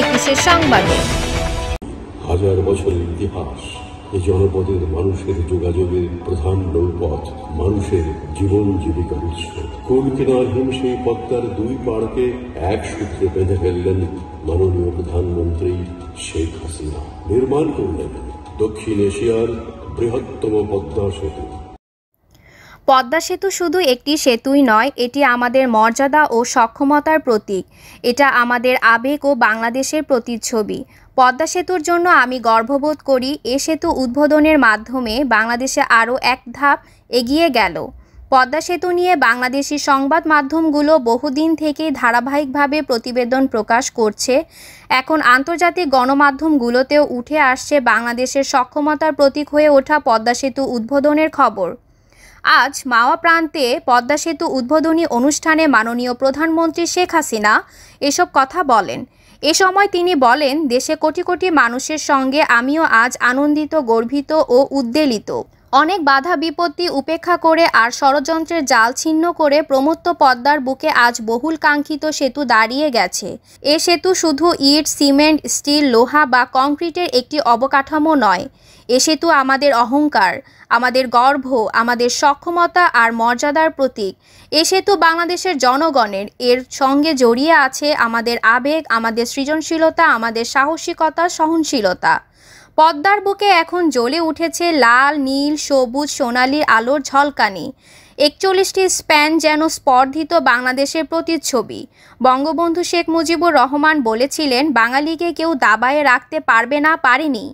একুশে সংবাদে হাজার বছরের ইতিহাস এই জনপদের মানুষের যোগাযোগের প্রধান নৌপথ মানুষের জীবন জীবিকার উৎস পদ্মার দুই পাড়কে এক সূত্রে বেঁধে ফেললেন মাননীয় প্রধানমন্ত্রী শেখ হাসিনা নির্মাণ করলেন দক্ষিণ এশিয়ার বৃহত্তম পদ্মা সেতু পদ্মা সেতু শুধু একটি সেতুই নয় এটি আমাদের মর্যাদা ও সক্ষমতার প্রতীক এটা আমাদের আবেগ ও বাংলাদেশের প্রতিচ্ছবি পদ্মা সেতুর জন্য আমি গর্ববোধ করি এ সেতু উদ্বোধনের মাধ্যমে বাংলাদেশে আরও এক ধাপ এগিয়ে গেল পদ্মা সেতু নিয়ে বাংলাদেশি সংবাদ মাধ্যমগুলো বহুদিন থেকে ধারাবাহিকভাবে প্রতিবেদন প্রকাশ করছে এখন আন্তর্জাতিক গণমাধ্যমগুলোতেও উঠে আসছে বাংলাদেশের সক্ষমতার প্রতীক হয়ে ওঠা পদ্মা সেতু উদ্বোধনের খবর আজ মাওয়া প্রান্তে পদ্মা সেতু উদ্বোধনী অনুষ্ঠানে মাননীয় প্রধানমন্ত্রী শেখ হাসিনা এসব কথা বলেন এ সময় তিনি বলেন দেশে কোটি কোটি মানুষের সঙ্গে আমিও আজ আনন্দিত গর্বিত ও উদ্বেলিত অনেক বাধা বিপত্তি উপেক্ষা করে আর ষড়যন্ত্রের জাল ছিন্ন করে প্রমত্ত পদ্মার বুকে আজ বহুল কাঙ্ক্ষিত সেতু দাঁড়িয়ে গেছে এ সেতু শুধু ইট সিমেন্ট স্টিল লোহা বা কংক্রিটের একটি অবকাঠামো নয় এ সেতু আমাদের অহংকার আমাদের গর্ব আমাদের সক্ষমতা আর মর্যাদার প্রতীক এ সেতু বাংলাদেশের জনগণের এর সঙ্গে জড়িয়ে আছে আমাদের আবেগ আমাদের সৃজনশীলতা আমাদের সাহসিকতা সহনশীলতা পদ্মার বুকে এখন জ্বলে উঠেছে লাল নীল সবুজ সোনালী আলোর ঝলকানি একচল্লিশটি স্প্যান যেন স্পর্ধিত বাংলাদেশের প্রতিচ্ছবি বঙ্গবন্ধু শেখ মুজিবুর রহমান বলেছিলেন বাঙালিকে কেউ দাবায়ে রাখতে পারবে না পারেনি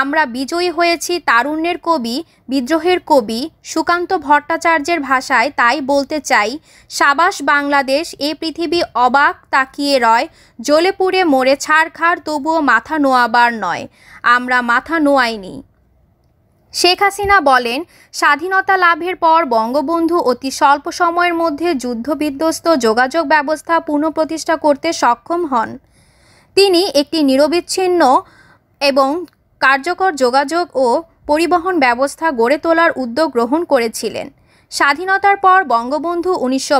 আমরা বিজয়ী হয়েছি তারুণ্যের কবি বিদ্রোহের কবি সুকান্ত ভট্টাচার্যের ভাষায় তাই বলতে চাই সাবাস বাংলাদেশ এ পৃথিবী অবাক তাকিয়ে রয় জ্বলে পুড়ে মরে ছাড়খার তবুও মাথা নোয়াবার নয় আমরা মাথা নোয়াইনি শেখ হাসিনা বলেন স্বাধীনতা লাভের পর বঙ্গবন্ধু অতি স্বল্প সময়ের মধ্যে যুদ্ধবিধ্বস্ত যোগাযোগ ব্যবস্থা পুনঃপ্রতিষ্ঠা করতে সক্ষম হন তিনি একটি নিরবিচ্ছিন্ন এবং কার্যকর যোগাযোগ ও পরিবহন ব্যবস্থা গড়ে তোলার উদ্যোগ গ্রহণ করেছিলেন স্বাধীনতার পর বঙ্গবন্ধু উনিশশো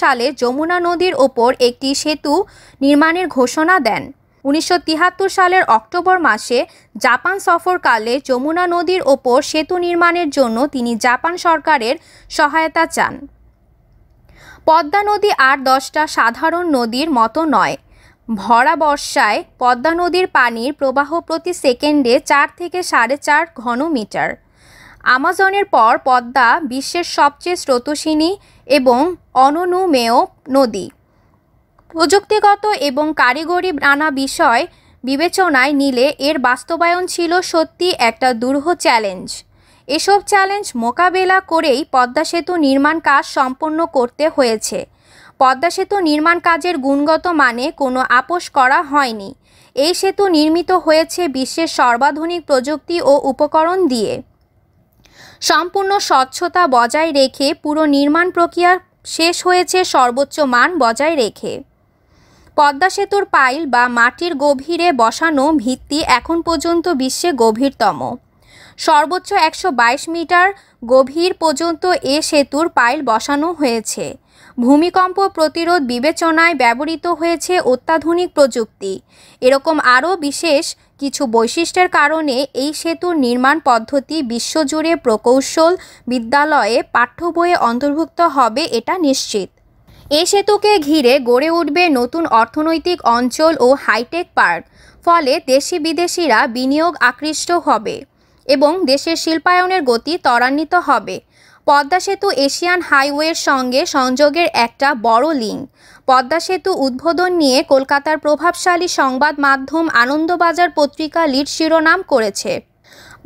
সালে যমুনা নদীর ওপর একটি সেতু নির্মাণের ঘোষণা দেন উনিশশো সালের অক্টোবর মাসে জাপান সফরকালে যমুনা নদীর ওপর সেতু নির্মাণের জন্য তিনি জাপান সরকারের সহায়তা চান পদ্মা নদী আর দশটা সাধারণ নদীর মতো নয় ভরা বর্ষায় পদ্মা নদীর পানির প্রবাহ প্রতি সেকেন্ডে চার থেকে সাড়ে চার ঘনমিটার আমাজনের পর পদ্মা বিশ্বের সবচেয়ে স্রোতসিনী এবং অননুমেয় নদী প্রযুক্তিগত এবং কারিগরি নানা বিষয় বিবেচনায় নিলে এর বাস্তবায়ন ছিল সত্যি একটা দুরূহ চ্যালেঞ্জ এসব চ্যালেঞ্জ মোকাবেলা করেই পদ্মা সেতু নির্মাণ কাজ সম্পন্ন করতে হয়েছে পদ্মা সেতু নির্মাণ কাজের গুণগত মানে কোনো আপোষ করা হয়নি এই সেতু নির্মিত হয়েছে বিশ্বের সর্বাধুনিক প্রযুক্তি ও উপকরণ দিয়ে সম্পূর্ণ স্বচ্ছতা বজায় রেখে পুরো নির্মাণ প্রক্রিয়া শেষ হয়েছে সর্বোচ্চ মান বজায় রেখে পদ্মা সেতুর পাইল বা মাটির গভীরে বসানো ভিত্তি এখন পর্যন্ত বিশ্বে গভীরতম সর্বোচ্চ একশো মিটার গভীর পর্যন্ত এ সেতুর পাইল বসানো হয়েছে ভূমিকম্প প্রতিরোধ বিবেচনায় ব্যবহৃত হয়েছে অত্যাধুনিক প্রযুক্তি এরকম আরও বিশেষ কিছু বৈশিষ্ট্যের কারণে এই সেতুর নির্মাণ পদ্ধতি বিশ্বজুড়ে প্রকৌশল বিদ্যালয়ে পাঠ্য বইয়ে অন্তর্ভুক্ত হবে এটা নিশ্চিত এ সেতুকে ঘিরে গড়ে উঠবে নতুন অর্থনৈতিক অঞ্চল ও হাইটেক পার্ক ফলে দেশি বিদেশিরা বিনিয়োগ আকৃষ্ট হবে এবং দেশের শিল্পায়নের গতি ত্বরান্বিত হবে পদ্মা সেতু এশিয়ান হাইওয়ের সঙ্গে সংযোগের একটা বড় লিঙ্ক পদ্মা সেতু উদ্বোধন নিয়ে কলকাতার প্রভাবশালী সংবাদ মাধ্যম আনন্দবাজার পত্রিকা লিড শিরোনাম করেছে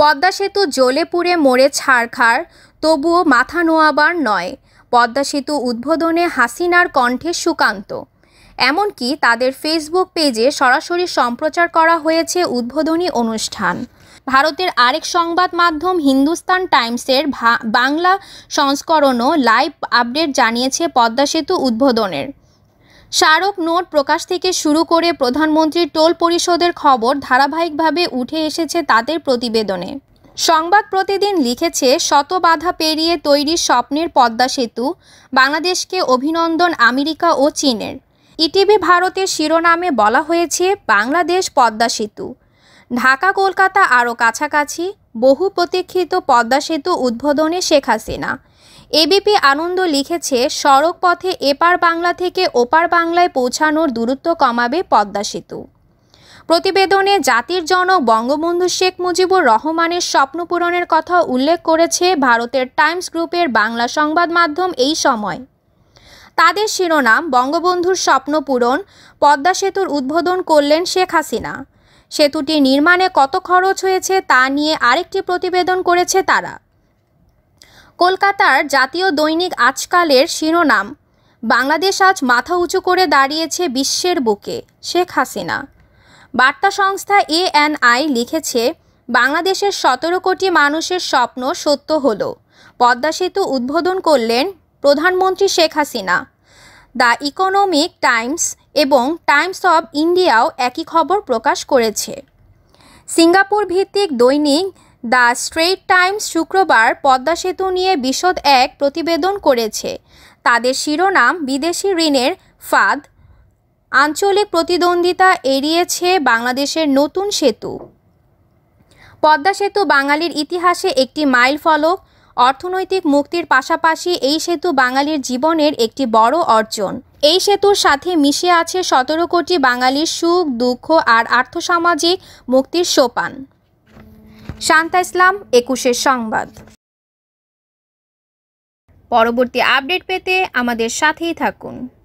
পদ্মা সেতু জ্বলে পুড়ে মরে ছাড়খাড় তবুও মাথা নোয়াবার নয় পদ্মা সেতু উদ্বোধনে হাসিনার কণ্ঠে সুকান্ত এমনকি তাদের ফেসবুক পেজে সরাসরি সম্প্রচার করা হয়েছে উদ্বোধনী অনুষ্ঠান ভারতের আরেক সংবাদ মাধ্যম হিন্দুস্তান টাইমসের বাংলা সংস্করণও লাইভ আপডেট জানিয়েছে পদ্মা সেতু উদ্বোধনের স্মারক নোট প্রকাশ থেকে শুরু করে প্রধানমন্ত্রীর টোল পরিষদের খবর ধারাবাহিকভাবে উঠে এসেছে তাদের প্রতিবেদনে সংবাদ প্রতিদিন লিখেছে শত বাধা পেরিয়ে তৈরি স্বপ্নের পদ্মা সেতু বাংলাদেশকে অভিনন্দন আমেরিকা ও চীনের ইটিভি ভারতের শিরোনামে বলা হয়েছে বাংলাদেশ পদ্মা সেতু ঢাকা কলকাতা আরও কাছাকাছি বহু প্রতীক্ষিত পদ্মা সেতু উদ্বোধনে শেখ হাসিনা এবিপি আনন্দ লিখেছে সড়ক পথে এপার বাংলা থেকে ওপার বাংলায় পৌঁছানোর দূরত্ব কমাবে পদ্মা সেতু প্রতিবেদনে জাতির জনক বঙ্গবন্ধু শেখ মুজিবুর রহমানের স্বপ্ন পূরণের কথা উল্লেখ করেছে ভারতের টাইমস গ্রুপের বাংলা সংবাদ মাধ্যম এই সময় তাদের শিরোনাম বঙ্গবন্ধুর স্বপ্ন পূরণ পদ্মা সেতুর উদ্বোধন করলেন শেখ হাসিনা সেতুটি নির্মাণে কত খরচ হয়েছে তা নিয়ে আরেকটি প্রতিবেদন করেছে তারা কলকাতার জাতীয় দৈনিক আজকালের শিরোনাম বাংলাদেশ আজ মাথা উঁচু করে দাঁড়িয়েছে বিশ্বের বুকে শেখ হাসিনা বার্তা সংস্থা এএনআই লিখেছে বাংলাদেশের সতেরো কোটি মানুষের স্বপ্ন সত্য হল পদ্মা সেতু উদ্বোধন করলেন প্রধানমন্ত্রী Sheikh Hasina the Economic Times এবং টাইমস অব ইন্ডিয়াও একই খবর প্রকাশ করেছে সিঙ্গাপুর ভিত্তিক দৈনিক দ্য স্ট্রেট টাইমস শুক্রবার পদ্মা সেতু নিয়ে বিশদ এক প্রতিবেদন করেছে তাদের শিরোনাম বিদেশি ঋণের ফাঁদ আঞ্চলিক প্রতিদ্বন্দ্বিতা এড়িয়েছে বাংলাদেশের নতুন সেতু পদ্মা সেতু বাঙালির ইতিহাসে একটি মাইল ফলক অর্থনৈতিক মুক্তির পাশাপাশি এই সেতু বাঙালির জীবনের একটি বড় অর্জন এই সেতুর সাথে মিশে আছে সতেরো কোটি বাঙালির সুখ দুঃখ আর আর্থসামাজিক মুক্তির সোপান শান্তা ইসলাম একুশের সংবাদ পরবর্তী আপডেট পেতে আমাদের সাথেই থাকুন